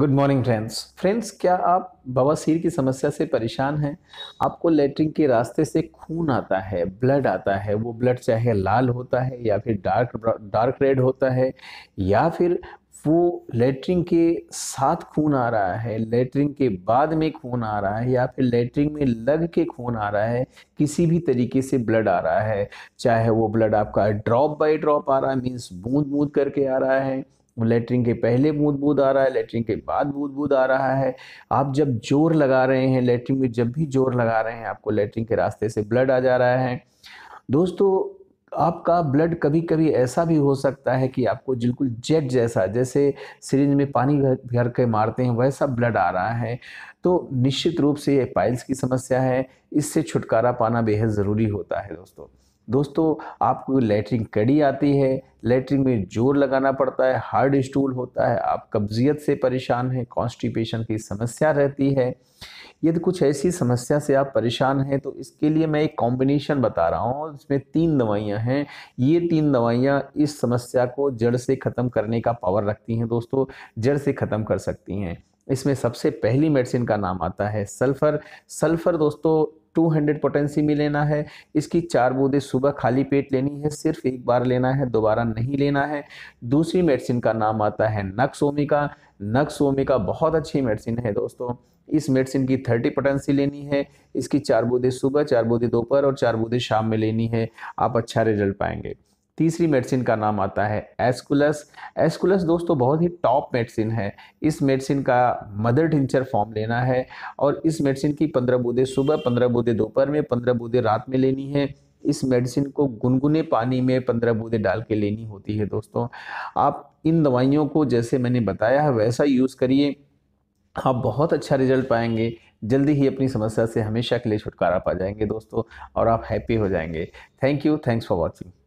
good morning friends friends क्या आप बवासीर की समस्या से परेशान हैं आपको लेटरिन के रास्ते से खून आता है ब्लड आता है वो ब्लड चाहे लाल होता है या फिर डार्क डार्क रेड होता है या फिर वो लेटरिन के साथ खून आ रहा है लेटरिन के बाद में खून आ रहा है या फिर लेटरिन में लग के खून आ रहा है किसी भी तरीके से ब्लड आ रहा है चाहे वो ब्लड आपका ड्रॉप बाय ड्रॉप आ रहा है मीन्स बूंद बूंद करके आ रहा है लेटरिंग के पहले बूंद बूंद आ रहा है लेटरिंग के बाद बूंद बूंद आ रहा है आप जब जोर लगा रहे हैं लेटरिंग में जब भी जोर लगा रहे हैं आपको लेटरिंग के रास्ते से ब्लड आ जा रहा है दोस्तों आपका ब्लड कभी कभी ऐसा भी हो सकता है कि आपको बिल्कुल जेट जैसा जैसे सिरिंज में पानी भर के मारते हैं वैसा ब्लड आ रहा है तो निश्चित रूप से ये पाइल्स की समस्या है इससे छुटकारा पाना बेहद ज़रूरी होता है दोस्तों दोस्तों आपको लेटरिंग कड़ी आती है लेटरिंग में जोर लगाना पड़ता है हार्ड स्टूल होता है आप कब्जियत से परेशान हैं कॉन्स्टिपेशन की समस्या रहती है यदि कुछ ऐसी समस्या से आप परेशान हैं तो इसके लिए मैं एक कॉम्बिनेशन बता रहा हूँ इसमें तीन दवाइयाँ हैं ये तीन दवाइयाँ इस समस्या को जड़ से ख़त्म करने का पावर रखती हैं दोस्तों जड़ से ख़त्म कर सकती हैं इसमें सबसे पहली मेडिसिन का नाम आता है सल्फ़र सल्फ़र दोस्तों 200 पोटेंसी में लेना है इसकी चार बूंदे सुबह खाली पेट लेनी है सिर्फ एक बार लेना है दोबारा नहीं लेना है दूसरी मेडिसिन का नाम आता है नक्सोमिका नक्सोमिका नक्स ओमिका बहुत अच्छी मेडिसिन है दोस्तों इस मेडिसिन की थर्टी पोटेंसी लेनी है इसकी चार बूंदे सुबह चार बूंदे दोपहर और चार बूंदे शाम में लेनी है आप अच्छा रिजल्ट पाएंगे तीसरी मेडिसिन का नाम आता है एस्कुलस एस्कुलस दोस्तों बहुत ही टॉप मेडिसिन है इस मेडिसिन का मदर टिंचर फॉर्म लेना है और इस मेडिसिन की पंद्रह बूंदे सुबह पंद्रह बूंदे दोपहर में पंद्रह बूंदे रात में लेनी है इस मेडिसिन को गुनगुने पानी में पंद्रह बूंदे डाल के लेनी होती है दोस्तों आप इन दवाइयों को जैसे मैंने बताया है वैसा यूज़ करिए आप बहुत अच्छा रिजल्ट पाएंगे जल्दी ही अपनी समस्या से हमेशा के लिए छुटकारा पा जाएंगे दोस्तों और आप हैप्पी हो जाएंगे thank you thanks for watching